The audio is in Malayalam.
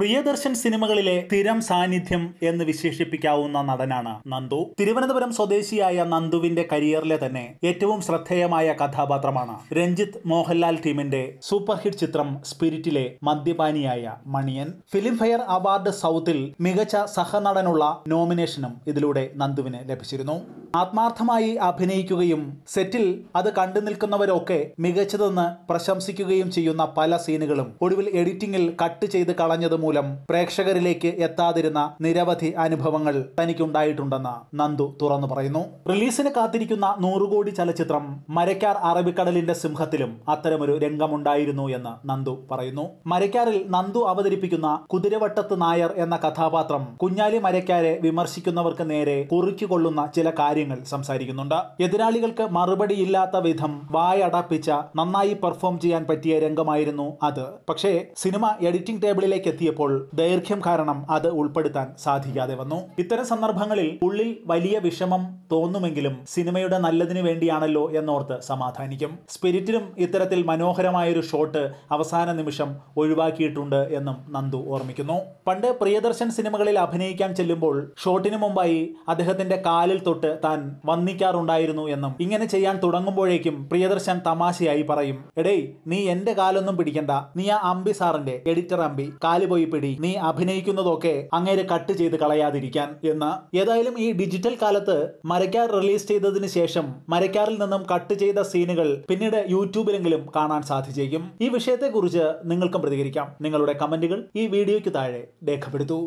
പ്രിയദർശൻ സിനിമകളിലെ സ്ഥിരം സാന്നിധ്യം എന്ന് വിശേഷിപ്പിക്കാവുന്ന നടനാണ് നന്ദു തിരുവനന്തപുരം സ്വദേശിയായ നന്ദുവിന്റെ കരിയറിലെ തന്നെ ഏറ്റവും ശ്രദ്ധേയമായ കഥാപാത്രമാണ് രഞ്ജിത്ത് മോഹൻലാൽ ടീമിന്റെ സൂപ്പർ ഹിറ്റ് ചിത്രം സ്പിരിറ്റിലെ മദ്യപാനിയായ മണിയൻ ഫിലിംഫെയർ അവാർഡ് സൗത്തിൽ മികച്ച സഹനടനുള്ള നോമിനേഷനും ഇതിലൂടെ നന്ദുവിന് ലഭിച്ചിരുന്നു ആത്മാർത്ഥമായി അഭിനയിക്കുകയും സെറ്റിൽ അത് കണ്ടു നിൽക്കുന്നവരൊക്കെ മികച്ചതെന്ന് പ്രശംസിക്കുകയും ചെയ്യുന്ന പല സീനുകളും ഒടുവിൽ എഡിറ്റിംഗിൽ കട്ട് ചെയ്ത് കളഞ്ഞതും മൂലം പ്രേക്ഷകരിലേക്ക് എത്താതിരുന്ന നിരവധി അനുഭവങ്ങൾ തനിക്കുണ്ടായിട്ടുണ്ടെന്ന് നന്ദു തുറന്നു പറയുന്നു റിലീസിന് കാത്തിരിക്കുന്ന നൂറുകോടി ചലച്ചിത്രം മരക്കാർ അറബിക്കടലിന്റെ സിംഹത്തിലും അത്തരമൊരു രംഗമുണ്ടായിരുന്നു എന്ന് നന്ദു പറയുന്നു മരക്കാറിൽ നന്ദു അവതരിപ്പിക്കുന്ന കുതിരവട്ടത്ത് നായർ എന്ന കഥാപാത്രം കുഞ്ഞാലി മരക്കാരെ വിമർശിക്കുന്നവർക്ക് നേരെ കുറിക്കുകൊള്ളുന്ന ചില കാര്യങ്ങൾ സംസാരിക്കുന്നുണ്ട് എതിരാളികൾക്ക് മറുപടിയില്ലാത്ത വിധം വായടപ്പിച്ച നന്നായി പെർഫോം ചെയ്യാൻ പറ്റിയ രംഗമായിരുന്നു അത് പക്ഷേ സിനിമ എഡിറ്റിംഗ് ടേബിളിലേക്ക് എത്തിയപ്പോൾ എത്തിയപ്പോൾ ദൈർഘ്യം കാരണം അത് ഉൾപ്പെടുത്താൻ സാധിക്കാതെ വന്നു ഇത്തരം സന്ദർഭങ്ങളിൽ ഉള്ളിൽ വലിയ വിഷമം തോന്നുമെങ്കിലും സിനിമയുടെ നല്ലതിനു വേണ്ടിയാണല്ലോ എന്നോർത്ത് സമാധാനിക്കും സ്പിരിറ്റിലും ഇത്തരത്തിൽ മനോഹരമായൊരു ഷോട്ട് അവസാന നിമിഷം ഒഴിവാക്കിയിട്ടുണ്ട് എന്നും നന്ദു ഓർമ്മിക്കുന്നു പണ്ട് പ്രിയദർശൻ സിനിമകളിൽ അഭിനയിക്കാൻ ചെല്ലുമ്പോൾ ഷോട്ടിന് മുമ്പായി അദ്ദേഹത്തിന്റെ കാലിൽ തൊട്ട് താൻ വന്നിക്കാറുണ്ടായിരുന്നു എന്നും ഇങ്ങനെ ചെയ്യാൻ തുടങ്ങുമ്പോഴേക്കും പ്രിയദർശൻ തമാശയായി പറയും എടേയ് നീ എന്റെ കാലൊന്നും പിടിക്കണ്ട നീ ആ അമ്പി സാറിന്റെ എഡിറ്റർ അമ്പി കാലുപോയി പിടി നീ അഭിനയിക്കുന്നതൊക്കെ അങ്ങേര് കട്ട് ചെയ്ത് കളയാതിരിക്കാൻ എന്ന് ഏതായാലും ഈ ഡിജിറ്റൽ കാലത്ത് മരക്കാർ റിലീസ് ചെയ്തതിന് ശേഷം മരക്കാറിൽ നിന്നും കട്ട് ചെയ്ത സീനുകൾ പിന്നീട് യൂട്യൂബിലെങ്കിലും കാണാൻ സാധിച്ചേക്കും ഈ വിഷയത്തെക്കുറിച്ച് നിങ്ങൾക്കും പ്രതികരിക്കാം നിങ്ങളുടെ കമന്റുകൾ ഈ വീഡിയോയ്ക്ക് താഴെ രേഖപ്പെടുത്തൂ